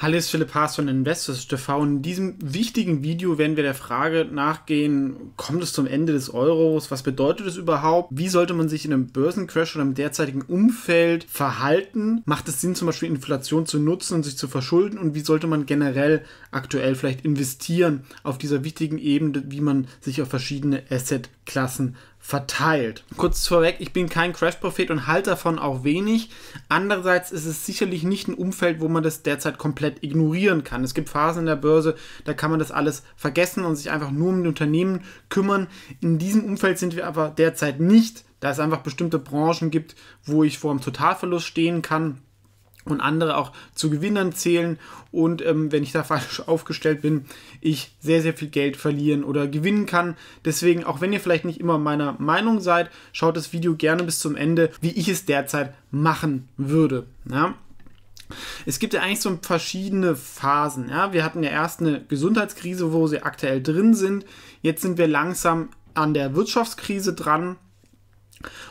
Hallo, ist Philipp Haas von Investors TV. In diesem wichtigen Video werden wir der Frage nachgehen, kommt es zum Ende des Euros? Was bedeutet es überhaupt? Wie sollte man sich in einem Börsencrash oder im derzeitigen Umfeld verhalten? Macht es Sinn, zum Beispiel Inflation zu nutzen und sich zu verschulden? Und wie sollte man generell aktuell vielleicht investieren auf dieser wichtigen Ebene, wie man sich auf verschiedene Assetklassen verteilt. Kurz vorweg, ich bin kein Crash-Prophet und halte davon auch wenig. Andererseits ist es sicherlich nicht ein Umfeld, wo man das derzeit komplett ignorieren kann. Es gibt Phasen in der Börse, da kann man das alles vergessen und sich einfach nur um die Unternehmen kümmern. In diesem Umfeld sind wir aber derzeit nicht, da es einfach bestimmte Branchen gibt, wo ich vor einem Totalverlust stehen kann und andere auch zu Gewinnern zählen und ähm, wenn ich da falsch aufgestellt bin, ich sehr, sehr viel Geld verlieren oder gewinnen kann. Deswegen, auch wenn ihr vielleicht nicht immer meiner Meinung seid, schaut das Video gerne bis zum Ende, wie ich es derzeit machen würde. Ja? Es gibt ja eigentlich so verschiedene Phasen. Ja? Wir hatten ja erst eine Gesundheitskrise, wo sie aktuell drin sind. Jetzt sind wir langsam an der Wirtschaftskrise dran.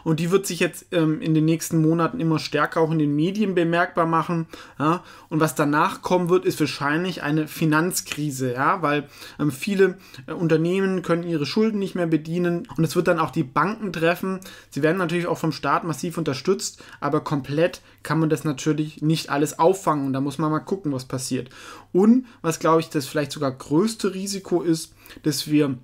Und die wird sich jetzt ähm, in den nächsten Monaten immer stärker auch in den Medien bemerkbar machen. Ja? Und was danach kommen wird, ist wahrscheinlich eine Finanzkrise, ja? weil ähm, viele äh, Unternehmen können ihre Schulden nicht mehr bedienen. Und es wird dann auch die Banken treffen. Sie werden natürlich auch vom Staat massiv unterstützt, aber komplett kann man das natürlich nicht alles auffangen. Und da muss man mal gucken, was passiert. Und was, glaube ich, das vielleicht sogar größte Risiko ist, dass wir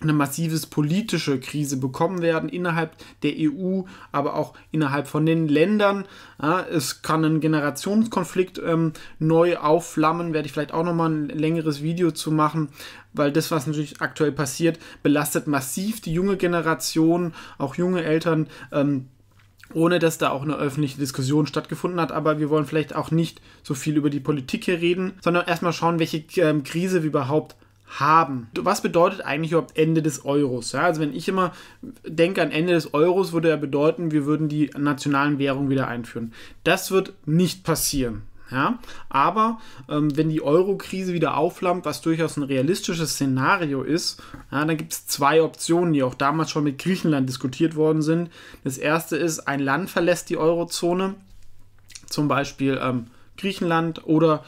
eine massives politische Krise bekommen werden innerhalb der EU, aber auch innerhalb von den Ländern. Ja, es kann ein Generationskonflikt ähm, neu aufflammen, werde ich vielleicht auch nochmal ein längeres Video zu machen, weil das, was natürlich aktuell passiert, belastet massiv die junge Generation, auch junge Eltern. Ähm, ohne dass da auch eine öffentliche Diskussion stattgefunden hat. Aber wir wollen vielleicht auch nicht so viel über die Politik hier reden, sondern erstmal schauen, welche ähm, Krise wir überhaupt haben haben. Was bedeutet eigentlich überhaupt Ende des Euros? Ja, also wenn ich immer denke an Ende des Euros, würde ja bedeuten, wir würden die nationalen Währungen wieder einführen. Das wird nicht passieren. Ja, aber ähm, wenn die Euro-Krise wieder aufflammt, was durchaus ein realistisches Szenario ist, ja, dann gibt es zwei Optionen, die auch damals schon mit Griechenland diskutiert worden sind. Das erste ist, ein Land verlässt die Eurozone, zum Beispiel ähm, Griechenland oder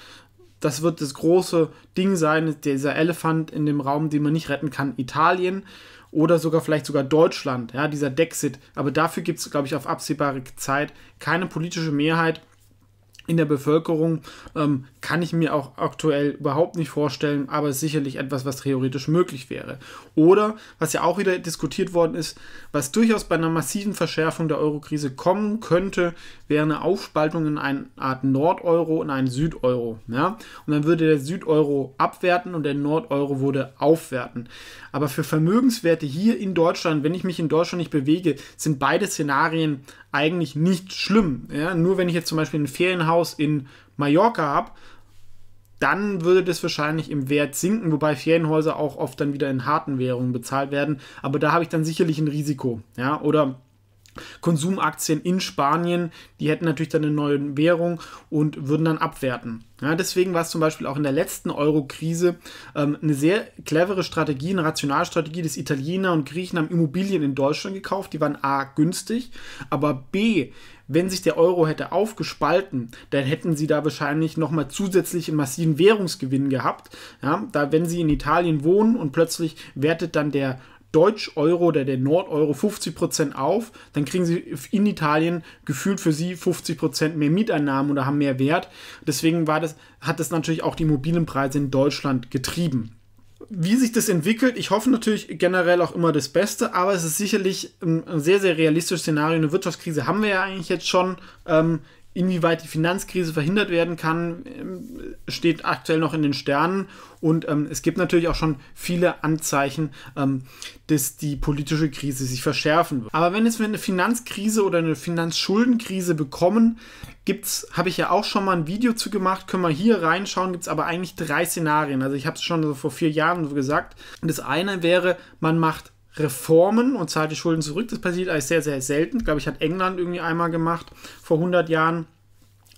das wird das große Ding sein, dieser Elefant in dem Raum, den man nicht retten kann, Italien oder sogar vielleicht sogar Deutschland, ja, dieser Dexit. Aber dafür gibt es, glaube ich, auf absehbare Zeit keine politische Mehrheit, in der Bevölkerung. Ähm, kann ich mir auch aktuell überhaupt nicht vorstellen, aber ist sicherlich etwas, was theoretisch möglich wäre. Oder, was ja auch wieder diskutiert worden ist, was durchaus bei einer massiven Verschärfung der Eurokrise kommen könnte, wäre eine Aufspaltung in eine Art Nordeuro und einen Südeuro. Ja? Und dann würde der Südeuro abwerten und der Nordeuro würde aufwerten. Aber für Vermögenswerte hier in Deutschland, wenn ich mich in Deutschland nicht bewege, sind beide Szenarien eigentlich nicht schlimm. Ja? Nur wenn ich jetzt zum Beispiel ein Ferienhaus in Mallorca habe, dann würde das wahrscheinlich im Wert sinken, wobei Ferienhäuser auch oft dann wieder in harten Währungen bezahlt werden. Aber da habe ich dann sicherlich ein Risiko. Ja? Oder Konsumaktien in Spanien, die hätten natürlich dann eine neue Währung und würden dann abwerten. Ja, deswegen war es zum Beispiel auch in der letzten Euro-Krise ähm, eine sehr clevere Strategie, eine Rationalstrategie dass Italiener und Griechen haben Immobilien in Deutschland gekauft. Die waren A günstig, aber B, wenn sich der Euro hätte aufgespalten, dann hätten sie da wahrscheinlich nochmal zusätzlich einen massiven Währungsgewinn gehabt. Ja, da, wenn sie in Italien wohnen und plötzlich wertet dann der Deutsch-Euro oder der Nord-Euro 50% auf, dann kriegen sie in Italien gefühlt für sie 50% mehr Mieteinnahmen oder haben mehr Wert. Deswegen war das, hat das natürlich auch die Immobilienpreise in Deutschland getrieben. Wie sich das entwickelt, ich hoffe natürlich generell auch immer das Beste, aber es ist sicherlich ein sehr, sehr realistisches Szenario. Eine Wirtschaftskrise haben wir ja eigentlich jetzt schon. Ähm, Inwieweit die Finanzkrise verhindert werden kann, ähm, steht aktuell noch in den Sternen. Und ähm, es gibt natürlich auch schon viele Anzeichen, ähm, dass die politische Krise sich verschärfen wird. Aber wenn jetzt wir eine Finanzkrise oder eine Finanzschuldenkrise bekommen, gibt's, habe ich ja auch schon mal ein Video zu gemacht, können wir hier reinschauen, gibt es aber eigentlich drei Szenarien. Also ich habe es schon so vor vier Jahren so gesagt. Und das eine wäre, man macht Reformen und zahlt die Schulden zurück. Das passiert eigentlich sehr, sehr selten. Ich glaube, ich hat England irgendwie einmal gemacht vor 100 Jahren.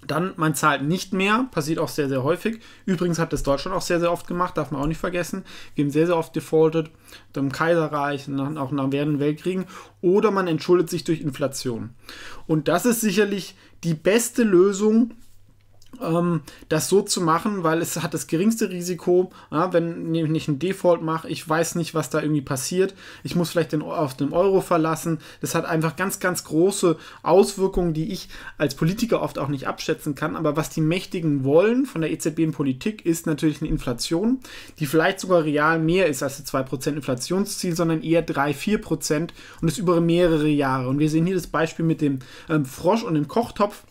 Dann, man zahlt nicht mehr, passiert auch sehr, sehr häufig. Übrigens hat das Deutschland auch sehr, sehr oft gemacht, darf man auch nicht vergessen. Wir haben sehr, sehr oft defaultet, dem Kaiserreich, nach, auch nach währenden Weltkriegen. Oder man entschuldet sich durch Inflation. Und das ist sicherlich die beste Lösung, ähm, das so zu machen, weil es hat das geringste Risiko, ja, wenn ich einen Default mache, ich weiß nicht, was da irgendwie passiert, ich muss vielleicht den, auf den Euro verlassen, das hat einfach ganz, ganz große Auswirkungen, die ich als Politiker oft auch nicht abschätzen kann, aber was die Mächtigen wollen von der EZB in Politik ist natürlich eine Inflation, die vielleicht sogar real mehr ist als das 2% Inflationsziel, sondern eher 3, 4% und das über mehrere Jahre und wir sehen hier das Beispiel mit dem ähm, Frosch und dem Kochtopf,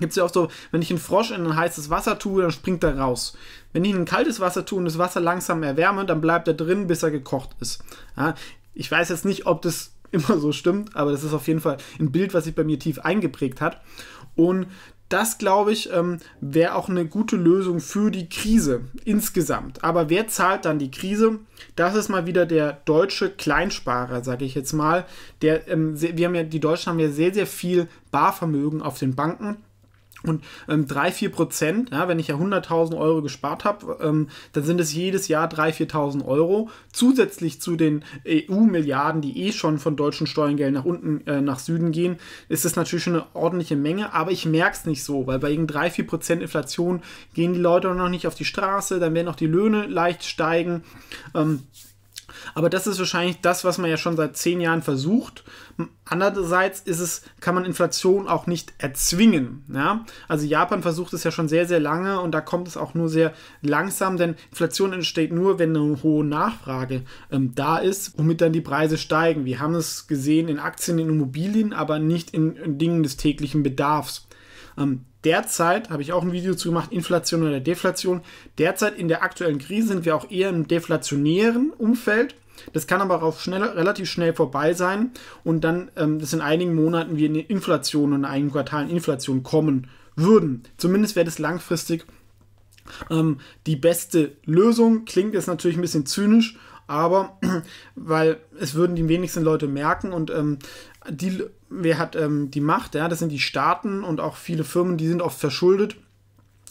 Gibt es ja auch so, wenn ich einen Frosch in ein heißes Wasser tue, dann springt er raus. Wenn ich in ein kaltes Wasser tue und das Wasser langsam erwärme, dann bleibt er drin, bis er gekocht ist. Ja, ich weiß jetzt nicht, ob das immer so stimmt, aber das ist auf jeden Fall ein Bild, was sich bei mir tief eingeprägt hat. Und das, glaube ich, ähm, wäre auch eine gute Lösung für die Krise insgesamt. Aber wer zahlt dann die Krise? Das ist mal wieder der deutsche Kleinsparer, sage ich jetzt mal. Der, ähm, wir haben ja, die Deutschen haben ja sehr, sehr viel Barvermögen auf den Banken. Und ähm, 3, 4 Prozent, ja, wenn ich ja 100.000 Euro gespart habe, ähm, dann sind es jedes Jahr 3.000, 4.000 Euro zusätzlich zu den EU-Milliarden, die eh schon von deutschen Steuergeldern nach unten, äh, nach Süden gehen, ist das natürlich schon eine ordentliche Menge, aber ich merke es nicht so, weil bei irgendeinem 3, 4 Prozent Inflation gehen die Leute noch nicht auf die Straße, dann werden auch die Löhne leicht steigen. Ähm, aber das ist wahrscheinlich das, was man ja schon seit zehn Jahren versucht. Andererseits ist es, kann man Inflation auch nicht erzwingen. Ja? Also Japan versucht es ja schon sehr, sehr lange und da kommt es auch nur sehr langsam, denn Inflation entsteht nur, wenn eine hohe Nachfrage ähm, da ist, womit dann die Preise steigen. Wir haben es gesehen in Aktien, in Immobilien, aber nicht in, in Dingen des täglichen Bedarfs. Ähm, derzeit, habe ich auch ein Video zu gemacht, Inflation oder Deflation. Derzeit in der aktuellen Krise sind wir auch eher im deflationären Umfeld. Das kann aber auch schnell, relativ schnell vorbei sein und dann, ähm, dass in einigen Monaten wir in eine Inflation und in einigen Quartalen Inflation kommen würden. Zumindest wäre das langfristig ähm, die beste Lösung. Klingt jetzt natürlich ein bisschen zynisch aber weil es würden die wenigsten Leute merken und ähm, die, wer hat ähm, die Macht? Ja, das sind die Staaten und auch viele Firmen, die sind oft verschuldet.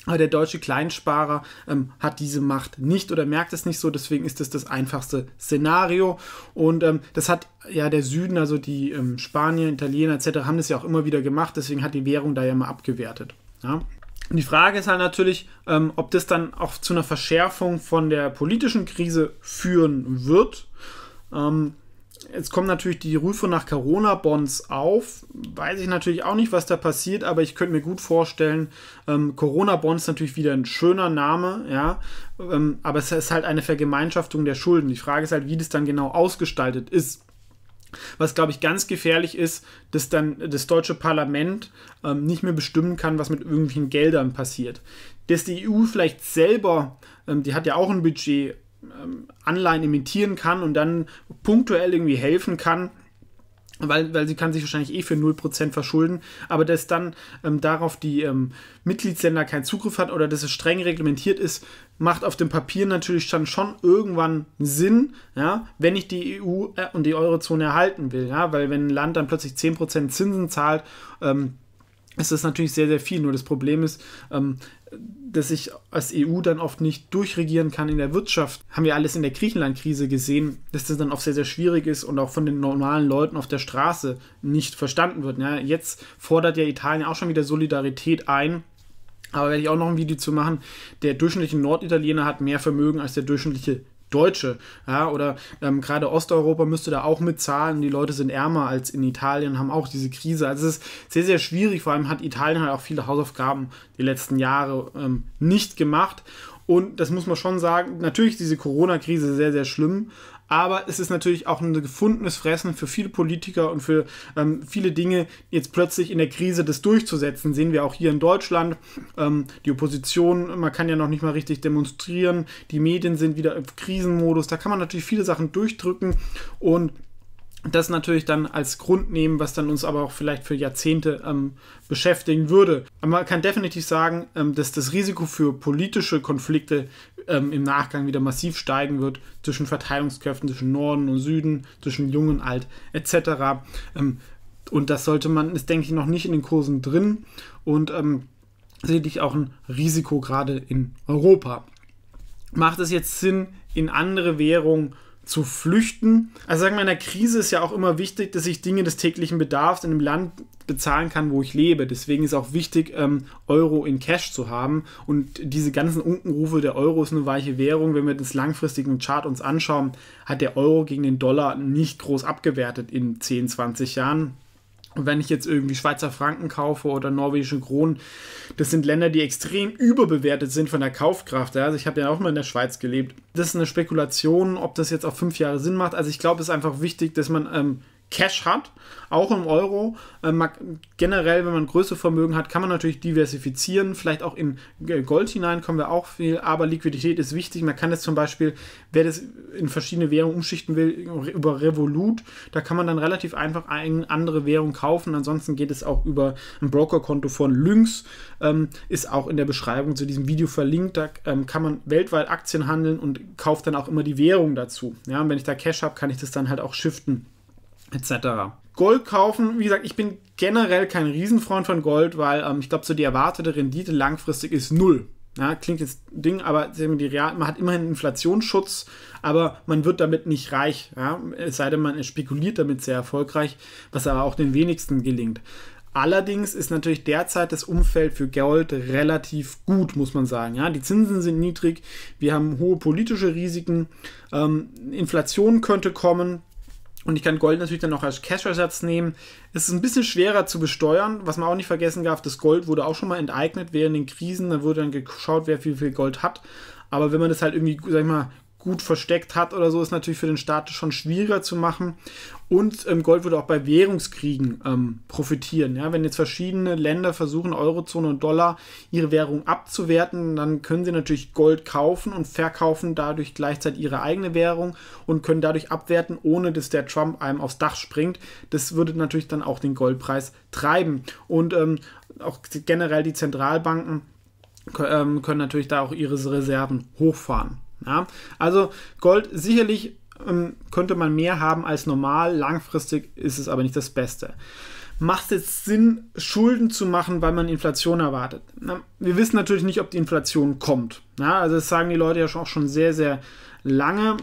Aber der deutsche Kleinsparer ähm, hat diese Macht nicht oder merkt es nicht so. Deswegen ist das das einfachste Szenario. Und ähm, das hat ja der Süden, also die ähm, Spanier, Italiener etc., haben das ja auch immer wieder gemacht. Deswegen hat die Währung da ja mal abgewertet. Ja? Und die Frage ist halt natürlich, ähm, ob das dann auch zu einer Verschärfung von der politischen Krise führen wird. Ähm, jetzt kommt natürlich die Rufe nach Corona-Bonds auf. Weiß ich natürlich auch nicht, was da passiert, aber ich könnte mir gut vorstellen, ähm, Corona-Bonds natürlich wieder ein schöner Name, ja. Ähm, aber es ist halt eine Vergemeinschaftung der Schulden. Die Frage ist halt, wie das dann genau ausgestaltet ist. Was, glaube ich, ganz gefährlich ist, dass dann das deutsche Parlament ähm, nicht mehr bestimmen kann, was mit irgendwelchen Geldern passiert. Dass die EU vielleicht selber, ähm, die hat ja auch ein Budget, ähm, Anleihen imitieren kann und dann punktuell irgendwie helfen kann, weil, weil sie kann sich wahrscheinlich eh für 0% verschulden, aber dass dann ähm, darauf die ähm, Mitgliedsländer keinen Zugriff hat oder dass es streng reglementiert ist, macht auf dem Papier natürlich dann schon irgendwann Sinn, ja, wenn ich die EU äh, und die Eurozone erhalten will, ja, weil wenn ein Land dann plötzlich 10% Zinsen zahlt, ähm, es ist natürlich sehr, sehr viel. Nur das Problem ist, ähm, dass ich als EU dann oft nicht durchregieren kann in der Wirtschaft. Haben wir alles in der Griechenland-Krise gesehen, dass das dann oft sehr, sehr schwierig ist und auch von den normalen Leuten auf der Straße nicht verstanden wird. Ja, jetzt fordert ja Italien auch schon wieder Solidarität ein. Aber werde ich auch noch ein Video zu machen. Der durchschnittliche Norditaliener hat mehr Vermögen als der durchschnittliche Deutsche. Ja, oder ähm, gerade Osteuropa müsste da auch mitzahlen. Die Leute sind ärmer als in Italien, haben auch diese Krise. Also es ist sehr, sehr schwierig. Vor allem hat Italien halt auch viele Hausaufgaben die letzten Jahre ähm, nicht gemacht. Und das muss man schon sagen, natürlich ist diese Corona-Krise sehr, sehr schlimm, aber es ist natürlich auch ein gefundenes Fressen für viele Politiker und für ähm, viele Dinge jetzt plötzlich in der Krise das durchzusetzen. Sehen wir auch hier in Deutschland. Ähm, die Opposition, man kann ja noch nicht mal richtig demonstrieren. Die Medien sind wieder im Krisenmodus. Da kann man natürlich viele Sachen durchdrücken und das natürlich dann als Grund nehmen, was dann uns aber auch vielleicht für Jahrzehnte ähm, beschäftigen würde. Aber man kann definitiv sagen, ähm, dass das Risiko für politische Konflikte ähm, im Nachgang wieder massiv steigen wird zwischen Verteilungskräften, zwischen Norden und Süden, zwischen Jung und Alt etc. Ähm, und das sollte man, ist denke ich noch nicht in den Kursen drin und ähm, sicherlich auch ein Risiko gerade in Europa. Macht es jetzt Sinn, in andere Währungen zu flüchten. Also sagen wir, in der Krise ist ja auch immer wichtig, dass ich Dinge des täglichen Bedarfs in einem Land bezahlen kann, wo ich lebe. Deswegen ist auch wichtig, ähm, Euro in Cash zu haben. Und diese ganzen Unkenrufe, der Euro ist eine weiche Währung, wenn wir uns das langfristigen Chart uns anschauen, hat der Euro gegen den Dollar nicht groß abgewertet in 10, 20 Jahren. Und wenn ich jetzt irgendwie Schweizer Franken kaufe oder norwegische Kronen, das sind Länder, die extrem überbewertet sind von der Kaufkraft. Ja? Also ich habe ja auch mal in der Schweiz gelebt. Das ist eine Spekulation, ob das jetzt auf fünf Jahre Sinn macht. Also ich glaube, es ist einfach wichtig, dass man ähm, Cash hat, auch im Euro. Ähm, generell, wenn man größere Vermögen hat, kann man natürlich diversifizieren, vielleicht auch in Gold hinein kommen wir auch viel, aber Liquidität ist wichtig. Man kann das zum Beispiel, wer das in verschiedene Währungen umschichten will, über Revolut, da kann man dann relativ einfach eine andere Währung kaufen. Ansonsten geht es auch über ein Brokerkonto von Lynx, ähm, ist auch in der Beschreibung zu diesem Video verlinkt. Da ähm, kann man weltweit Aktien handeln und kauft dann auch immer die Währung dazu. Ja, und wenn ich da Cash habe, kann ich das dann halt auch shiften etc. Gold kaufen, wie gesagt, ich bin generell kein Riesenfreund von Gold, weil ähm, ich glaube, so die erwartete Rendite langfristig ist null. Ja, klingt jetzt Ding, aber man hat immerhin Inflationsschutz, aber man wird damit nicht reich. Ja? Es sei denn, man spekuliert damit sehr erfolgreich, was aber auch den wenigsten gelingt. Allerdings ist natürlich derzeit das Umfeld für Gold relativ gut, muss man sagen. Ja, die Zinsen sind niedrig, wir haben hohe politische Risiken, ähm, Inflation könnte kommen, und ich kann Gold natürlich dann auch als Cash-Ersatz nehmen. Es ist ein bisschen schwerer zu besteuern, was man auch nicht vergessen darf. Das Gold wurde auch schon mal enteignet während den Krisen. Da wurde dann geschaut, wer viel, viel Gold hat. Aber wenn man das halt irgendwie, sag ich mal, gut versteckt hat oder so, ist natürlich für den Staat schon schwieriger zu machen. Und ähm, Gold würde auch bei Währungskriegen ähm, profitieren. Ja? Wenn jetzt verschiedene Länder versuchen, Eurozone und Dollar ihre Währung abzuwerten, dann können sie natürlich Gold kaufen und verkaufen dadurch gleichzeitig ihre eigene Währung und können dadurch abwerten, ohne dass der Trump einem aufs Dach springt. Das würde natürlich dann auch den Goldpreis treiben. Und ähm, auch generell die Zentralbanken ähm, können natürlich da auch ihre Reserven hochfahren. Ja? Also Gold sicherlich ähm, könnte man mehr haben als normal, langfristig ist es aber nicht das Beste. Macht es Sinn, Schulden zu machen, weil man Inflation erwartet? Na, wir wissen natürlich nicht, ob die Inflation kommt. Ja? Also das sagen die Leute ja auch schon sehr, sehr lange.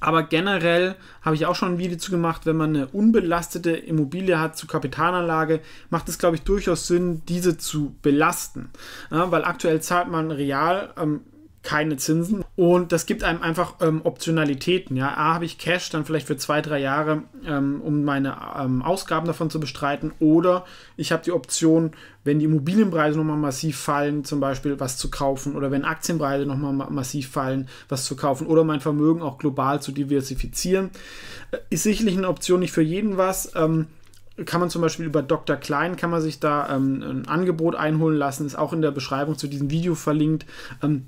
Aber generell habe ich auch schon ein Video zu gemacht, wenn man eine unbelastete Immobilie hat zur Kapitalanlage, macht es, glaube ich, durchaus Sinn, diese zu belasten. Ja, weil aktuell zahlt man real ähm, keine Zinsen. Und das gibt einem einfach ähm, Optionalitäten. Ja, A, habe ich Cash dann vielleicht für zwei, drei Jahre, ähm, um meine ähm, Ausgaben davon zu bestreiten. Oder ich habe die Option, wenn die Immobilienpreise nochmal massiv fallen, zum Beispiel was zu kaufen. Oder wenn Aktienpreise nochmal ma massiv fallen, was zu kaufen. Oder mein Vermögen auch global zu diversifizieren. Äh, ist sicherlich eine Option, nicht für jeden was ähm, kann man zum Beispiel über Dr. Klein, kann man sich da ähm, ein Angebot einholen lassen, ist auch in der Beschreibung zu diesem Video verlinkt. Ähm,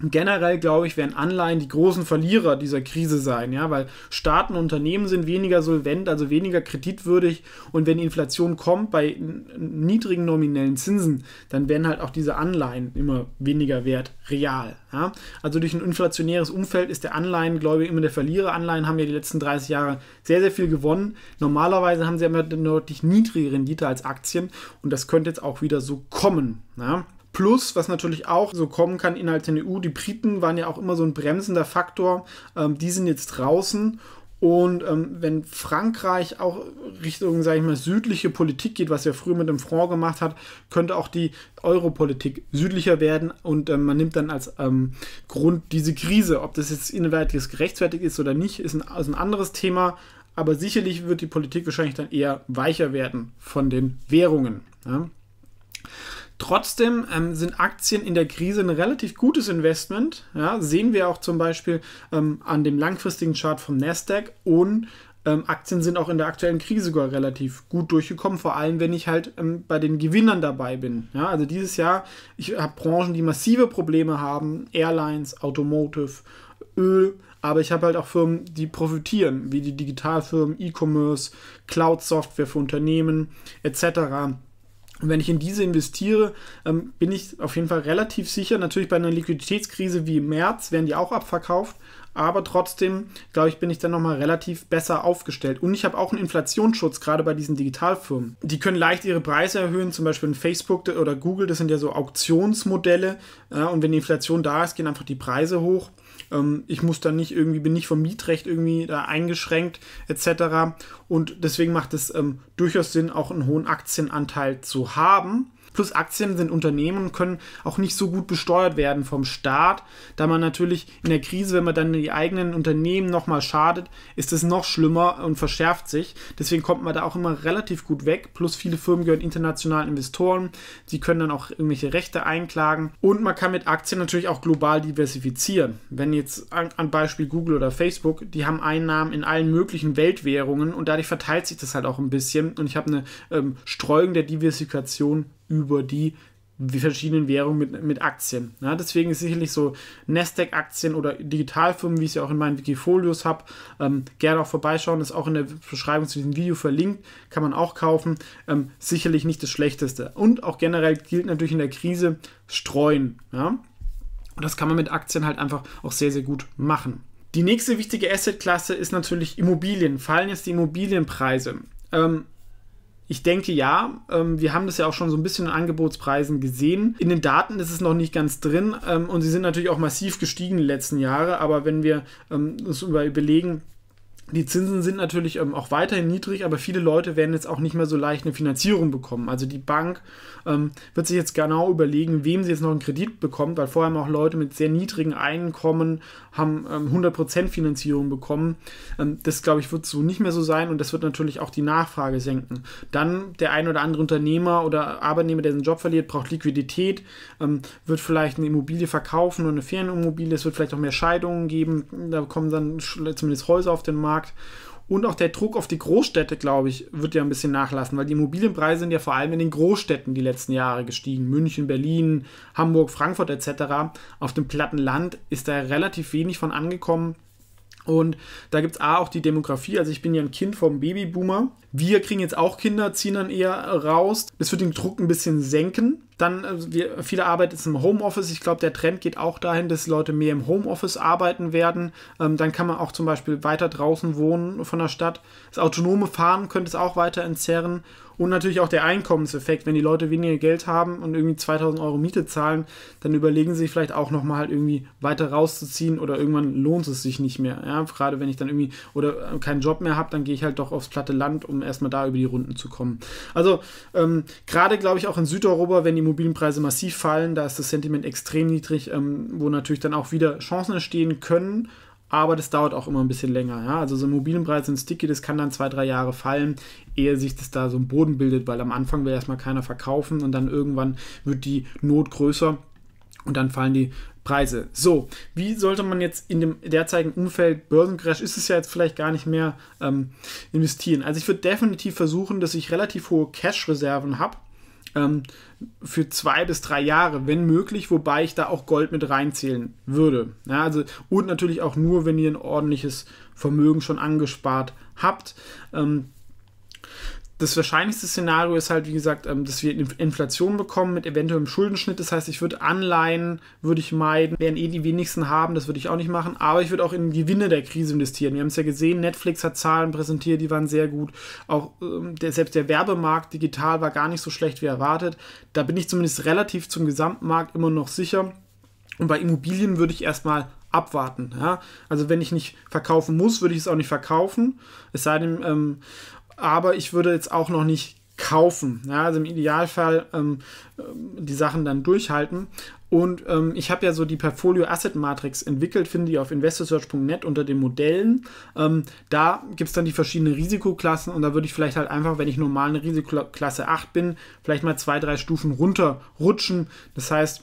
Generell, glaube ich, werden Anleihen die großen Verlierer dieser Krise sein, ja, weil Staaten, und Unternehmen sind weniger solvent, also weniger kreditwürdig und wenn Inflation kommt bei niedrigen nominellen Zinsen, dann werden halt auch diese Anleihen immer weniger wert, real. Ja. Also durch ein inflationäres Umfeld ist der Anleihen, glaube ich, immer der Verlierer. Anleihen haben ja die letzten 30 Jahre sehr, sehr viel gewonnen. Normalerweise haben sie aber eine deutlich niedrigere Rendite als Aktien und das könnte jetzt auch wieder so kommen. Ja. Plus, was natürlich auch so kommen kann innerhalb der EU, die Briten waren ja auch immer so ein bremsender Faktor. Ähm, die sind jetzt draußen und ähm, wenn Frankreich auch Richtung, sage ich mal, südliche Politik geht, was ja früher mit dem Front gemacht hat, könnte auch die Europolitik südlicher werden. Und ähm, man nimmt dann als ähm, Grund diese Krise. Ob das jetzt inwärtiges gerechtfertigt ist oder nicht, ist ein, ist ein anderes Thema. Aber sicherlich wird die Politik wahrscheinlich dann eher weicher werden von den Währungen. Ja? Trotzdem ähm, sind Aktien in der Krise ein relativ gutes Investment. Ja, sehen wir auch zum Beispiel ähm, an dem langfristigen Chart vom Nasdaq und ähm, Aktien sind auch in der aktuellen Krise sogar relativ gut durchgekommen, vor allem wenn ich halt ähm, bei den Gewinnern dabei bin. Ja, also dieses Jahr, ich habe Branchen, die massive Probleme haben, Airlines, Automotive, Öl, aber ich habe halt auch Firmen, die profitieren, wie die Digitalfirmen, E-Commerce, Cloud-Software für Unternehmen etc. Und wenn ich in diese investiere, ähm, bin ich auf jeden Fall relativ sicher. Natürlich bei einer Liquiditätskrise wie im März werden die auch abverkauft aber trotzdem, glaube ich, bin ich dann nochmal relativ besser aufgestellt. Und ich habe auch einen Inflationsschutz, gerade bei diesen Digitalfirmen. Die können leicht ihre Preise erhöhen, zum Beispiel in Facebook oder Google, das sind ja so Auktionsmodelle. Äh, und wenn die Inflation da ist, gehen einfach die Preise hoch. Ähm, ich muss dann nicht irgendwie, bin nicht vom Mietrecht irgendwie da eingeschränkt, etc. Und deswegen macht es ähm, durchaus Sinn, auch einen hohen Aktienanteil zu haben. Plus Aktien sind Unternehmen und können auch nicht so gut besteuert werden vom Staat, da man natürlich in der Krise, wenn man dann die eigenen Unternehmen nochmal schadet, ist es noch schlimmer und verschärft sich. Deswegen kommt man da auch immer relativ gut weg. Plus viele Firmen gehören internationalen Investoren. Sie können dann auch irgendwelche Rechte einklagen. Und man kann mit Aktien natürlich auch global diversifizieren. Wenn jetzt an Beispiel Google oder Facebook, die haben Einnahmen in allen möglichen Weltwährungen und dadurch verteilt sich das halt auch ein bisschen. Und ich habe eine ähm, Streuung der Diversifikation über die die verschiedenen Währungen mit, mit Aktien. Ja, deswegen ist sicherlich so Nasdaq-Aktien oder Digitalfirmen, wie ich es ja auch in meinen Wikifolios habe, ähm, gerne auch vorbeischauen. Ist auch in der Beschreibung zu diesem Video verlinkt. Kann man auch kaufen. Ähm, sicherlich nicht das Schlechteste. Und auch generell gilt natürlich in der Krise streuen. Ja? Und das kann man mit Aktien halt einfach auch sehr, sehr gut machen. Die nächste wichtige Assetklasse ist natürlich Immobilien. Fallen jetzt die Immobilienpreise? Ähm, ich denke ja. Ähm, wir haben das ja auch schon so ein bisschen in Angebotspreisen gesehen. In den Daten ist es noch nicht ganz drin ähm, und sie sind natürlich auch massiv gestiegen in den letzten Jahren. Aber wenn wir ähm, uns überlegen, die Zinsen sind natürlich ähm, auch weiterhin niedrig, aber viele Leute werden jetzt auch nicht mehr so leicht eine Finanzierung bekommen. Also die Bank ähm, wird sich jetzt genau überlegen, wem sie jetzt noch einen Kredit bekommt, weil vorher haben auch Leute mit sehr niedrigen Einkommen haben ähm, 100% Finanzierung bekommen. Ähm, das, glaube ich, wird so nicht mehr so sein und das wird natürlich auch die Nachfrage senken. Dann der ein oder andere Unternehmer oder Arbeitnehmer, der seinen Job verliert, braucht Liquidität, ähm, wird vielleicht eine Immobilie verkaufen oder eine Ferienimmobilie. Es wird vielleicht auch mehr Scheidungen geben. Da kommen dann zumindest Häuser auf den Markt. Immobilienmarkt und auch der Druck auf die Großstädte, glaube ich, wird ja ein bisschen nachlassen, weil die Immobilienpreise sind ja vor allem in den Großstädten die letzten Jahre gestiegen. München, Berlin, Hamburg, Frankfurt etc. Auf dem platten Land ist da relativ wenig von angekommen. Und da gibt es auch die Demografie, also ich bin ja ein Kind vom Babyboomer. Wir kriegen jetzt auch Kinder, ziehen dann eher raus. Das wird den Druck ein bisschen senken. Dann, also wir, viele Arbeit ist im Homeoffice. Ich glaube, der Trend geht auch dahin, dass Leute mehr im Homeoffice arbeiten werden. Ähm, dann kann man auch zum Beispiel weiter draußen wohnen von der Stadt. Das autonome Fahren könnte es auch weiter entzerren. Und natürlich auch der Einkommenseffekt. Wenn die Leute weniger Geld haben und irgendwie 2000 Euro Miete zahlen, dann überlegen sie sich vielleicht auch nochmal irgendwie weiter rauszuziehen oder irgendwann lohnt es sich nicht mehr. Ja, gerade wenn ich dann irgendwie oder äh, keinen Job mehr habe, dann gehe ich halt doch aufs platte Land, um erstmal da über die Runden zu kommen. Also ähm, gerade glaube ich auch in Südeuropa, wenn die Immobilienpreise massiv fallen, da ist das Sentiment extrem niedrig, ähm, wo natürlich dann auch wieder Chancen entstehen können, aber das dauert auch immer ein bisschen länger. Ja? Also so Immobilienpreise sind sticky, das kann dann zwei, drei Jahre fallen, ehe sich das da so ein Boden bildet, weil am Anfang will erstmal keiner verkaufen und dann irgendwann wird die Not größer und dann fallen die Preise. So, wie sollte man jetzt in dem derzeitigen Umfeld, Börsencrash ist es ja jetzt vielleicht gar nicht mehr, ähm, investieren? Also ich würde definitiv versuchen, dass ich relativ hohe Cash-Reserven habe ähm, für zwei bis drei Jahre, wenn möglich, wobei ich da auch Gold mit reinzählen würde. Ja, also, und natürlich auch nur, wenn ihr ein ordentliches Vermögen schon angespart habt. Ähm, das wahrscheinlichste Szenario ist halt, wie gesagt, ähm, dass wir Inflation bekommen mit eventuellem Schuldenschnitt. Das heißt, ich würde Anleihen, würde ich meiden, werden eh die wenigsten haben, das würde ich auch nicht machen. Aber ich würde auch in Gewinne der Krise investieren. Wir haben es ja gesehen, Netflix hat Zahlen präsentiert, die waren sehr gut. Auch ähm, der, selbst der Werbemarkt digital war gar nicht so schlecht wie erwartet. Da bin ich zumindest relativ zum Gesamtmarkt immer noch sicher. Und bei Immobilien würde ich erstmal abwarten. Ja? Also wenn ich nicht verkaufen muss, würde ich es auch nicht verkaufen. Es sei denn, ähm, aber ich würde jetzt auch noch nicht kaufen. Ja, also im Idealfall ähm, die Sachen dann durchhalten. Und ähm, ich habe ja so die Portfolio Asset Matrix entwickelt, finde ich auf investorsearch.net unter den Modellen. Ähm, da gibt es dann die verschiedenen Risikoklassen und da würde ich vielleicht halt einfach, wenn ich normal eine Risikoklasse 8 bin, vielleicht mal zwei, drei Stufen runterrutschen. Das heißt,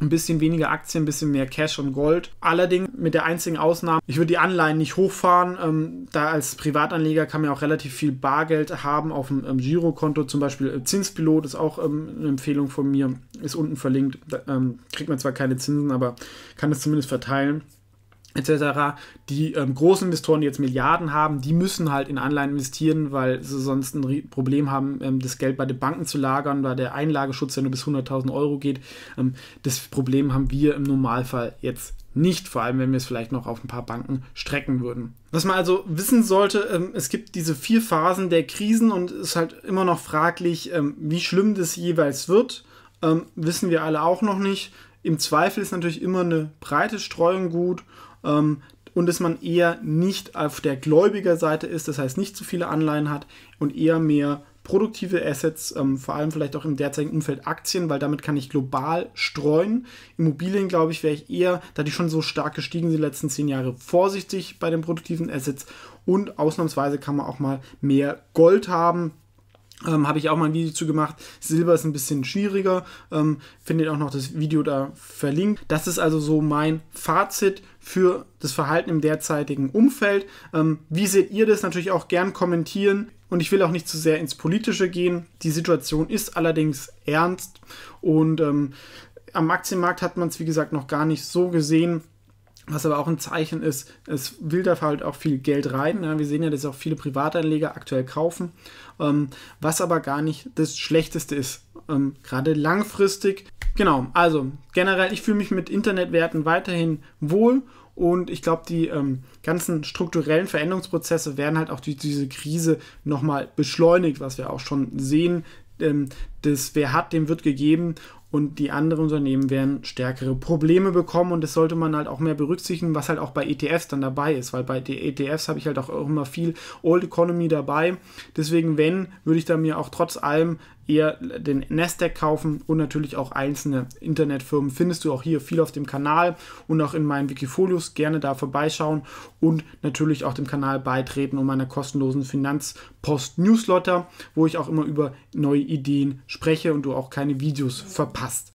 ein bisschen weniger Aktien, ein bisschen mehr Cash und Gold. Allerdings mit der einzigen Ausnahme, ich würde die Anleihen nicht hochfahren. Ähm, da als Privatanleger kann man auch relativ viel Bargeld haben auf dem ähm, Girokonto. Zum Beispiel äh, Zinspilot ist auch ähm, eine Empfehlung von mir, ist unten verlinkt. Da, ähm, kriegt man zwar keine Zinsen, aber kann es zumindest verteilen etc. Die ähm, großen Investoren, die jetzt Milliarden haben, die müssen halt in Anleihen investieren, weil sie sonst ein Problem haben, ähm, das Geld bei den Banken zu lagern, weil der Einlageschutz ja nur bis 100.000 Euro geht. Ähm, das Problem haben wir im Normalfall jetzt nicht, vor allem wenn wir es vielleicht noch auf ein paar Banken strecken würden. Was man also wissen sollte, ähm, es gibt diese vier Phasen der Krisen und es ist halt immer noch fraglich, ähm, wie schlimm das jeweils wird. Ähm, wissen wir alle auch noch nicht. Im Zweifel ist natürlich immer eine breite Streuung gut ähm, und dass man eher nicht auf der gläubiger Seite ist, das heißt nicht zu viele Anleihen hat und eher mehr produktive Assets, ähm, vor allem vielleicht auch im derzeitigen Umfeld Aktien, weil damit kann ich global streuen. Immobilien, glaube ich, wäre ich eher, da die schon so stark gestiegen sind die letzten zehn Jahre, vorsichtig bei den produktiven Assets. Und ausnahmsweise kann man auch mal mehr Gold haben, ähm, Habe ich auch mal ein Video zu gemacht. Silber ist ein bisschen schwieriger. Ähm, findet auch noch das Video da verlinkt. Das ist also so mein Fazit für das Verhalten im derzeitigen Umfeld. Ähm, wie seht ihr das? Natürlich auch gern kommentieren. Und ich will auch nicht zu sehr ins Politische gehen. Die Situation ist allerdings ernst. Und ähm, am Aktienmarkt hat man es, wie gesagt, noch gar nicht so gesehen. Was aber auch ein Zeichen ist, es will da halt auch viel Geld rein. Ja, ne? wir sehen ja, dass auch viele Privatanleger aktuell kaufen ähm, was aber gar nicht das Schlechteste ist, ähm, gerade langfristig. Genau, also generell, ich fühle mich mit Internetwerten weiterhin wohl und ich glaube, die ähm, ganzen strukturellen Veränderungsprozesse werden halt auch durch diese Krise nochmal beschleunigt, was wir auch schon sehen. Ähm, das wer hat, dem wird gegeben und die anderen Unternehmen werden stärkere Probleme bekommen und das sollte man halt auch mehr berücksichtigen, was halt auch bei ETFs dann dabei ist, weil bei ETFs e habe ich halt auch immer viel Old Economy dabei. Deswegen, wenn, würde ich da mir auch trotz allem eher den Nasdaq kaufen und natürlich auch einzelne Internetfirmen. Findest du auch hier viel auf dem Kanal und auch in meinen Wikifolios. Gerne da vorbeischauen und natürlich auch dem Kanal beitreten und meiner kostenlosen Finanzpost-Newsletter, wo ich auch immer über neue Ideen spreche und du auch keine Videos verpasst.